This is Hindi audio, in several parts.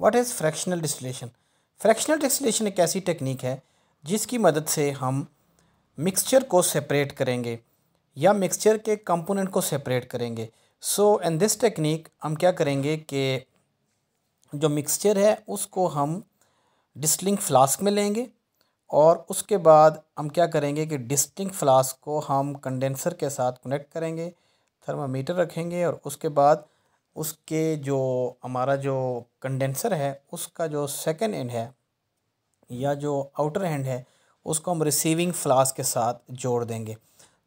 What is fractional distillation fractional distillation एक ऐसी टेक्निक है जिसकी मदद से हम मिक्सचर को सेपरेट करेंगे या मिक्सचर के कंपोनेंट को सेपरेट करेंगे सो इन दिस टेक्निक हम क्या करेंगे कि जो मिक्सचर है उसको हम डिस्टिलिंग फ्लास्क में लेंगे और उसके बाद हम क्या करेंगे कि डिस्टिंग फ्लास्क को हम कंडेंसर के साथ कनेक्ट करेंगे थर्मामीटर रखेंगे और उसके बाद उसके जो हमारा जो कंडेंसर है उसका जो सेकेंड एंड है या जो आउटर एंड है उसको हम रिसीविंग फ्लास के साथ जोड़ देंगे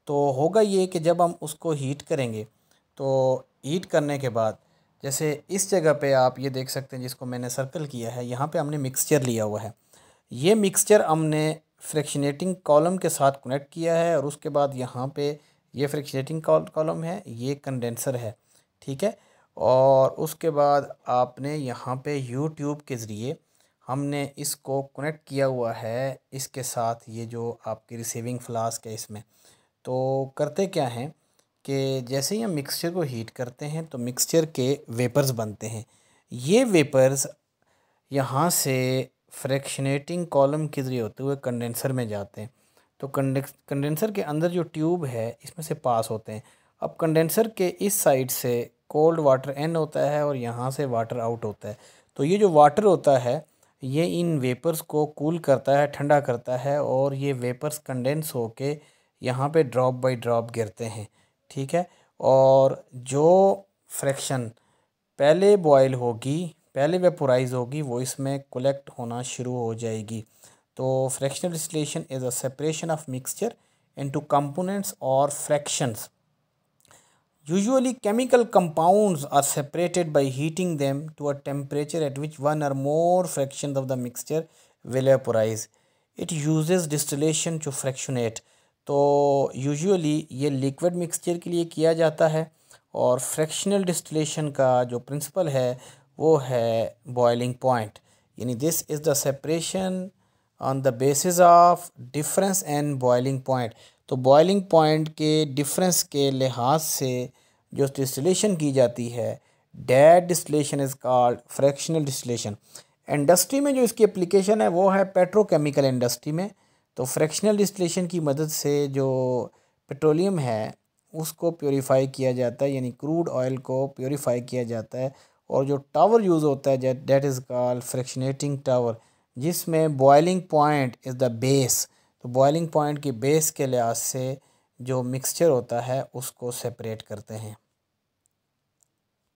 तो होगा ये कि जब हम उसको हीट करेंगे तो हीट करने के बाद जैसे इस जगह पे आप ये देख सकते हैं जिसको मैंने सर्कल किया है यहाँ पे हमने मिक्सचर लिया हुआ है ये मिक्सचर हमने फ्रैक्शनेटिंग कॉलम के साथ कनेक्ट किया है और उसके बाद यहाँ पे ये फ्रैक्शनेटिंग कॉलम है ये कंडेंसर है ठीक है और उसके बाद आपने यहाँ पे यूट्यूब के ज़रिए हमने इसको कनेक्ट किया हुआ है इसके साथ ये जो आपकी रिसीविंग फ्लास्क है इसमें तो करते क्या हैं कि जैसे ही हम मिक्सचर को हीट करते हैं तो मिक्सचर के वेपर्स बनते हैं ये वेपर्स यहाँ से फ्रैक्शनेटिंग कॉलम के ज़रिए होते हुए कंडेंसर में जाते हैं तो कंडेंसर के अंदर जो ट्यूब है इसमें से पास होते हैं अब कंडेंसर के इस साइड से कोल्ड वाटर एन होता है और यहाँ से वाटर आउट होता है तो ये जो वाटर होता है ये इन वेपर्स को कूल करता है ठंडा करता है और ये वेपर्स कंडेंस हो के यहाँ पर ड्रॉप बाई ड्रॉप गिरते हैं ठीक है और जो फ्रैक्शन पहले बॉयल होगी पहले वेपोराइज होगी वो इसमें कलेक्ट होना शुरू हो जाएगी तो fractional distillation is a separation of mixture into components और fractions Usually chemical compounds are separated by heating them to a temperature at which one or more fractions of the mixture will vaporize. It uses distillation to fractionate. तो यूजुअली ये लिक्विड मिक्सचर के लिए किया जाता है और फ्रैक्शनल डिस्टिलेशन का जो प्रिंसिपल है वो है बॉइलिंग पॉइंट यानी this is the separation on the basis of difference and boiling point तो बॉइलिंग पॉइंट के डिफरेंस के लिहाज से जो डिस्टिलेशन की जाती है that distillation is called fractional distillation industry में जो इसकी एप्लीकेशन है वो है पेट्रोकेमिकल इंडस्ट्री में तो फ्रैक्शनल डिस्टिलेशन की मदद से जो पेट्रोलियम है उसको प्योरीफाई किया जाता है यानी क्रूड ऑयल को प्योरीफाई किया जाता है और जो टावर यूज़ होता है that is called fractionating tower जिसमें boiling point is the base तो बॉइलिंग पॉइंट की बेस के लिहाज से जो मिक्सचर होता है उसको सेपरेट करते हैं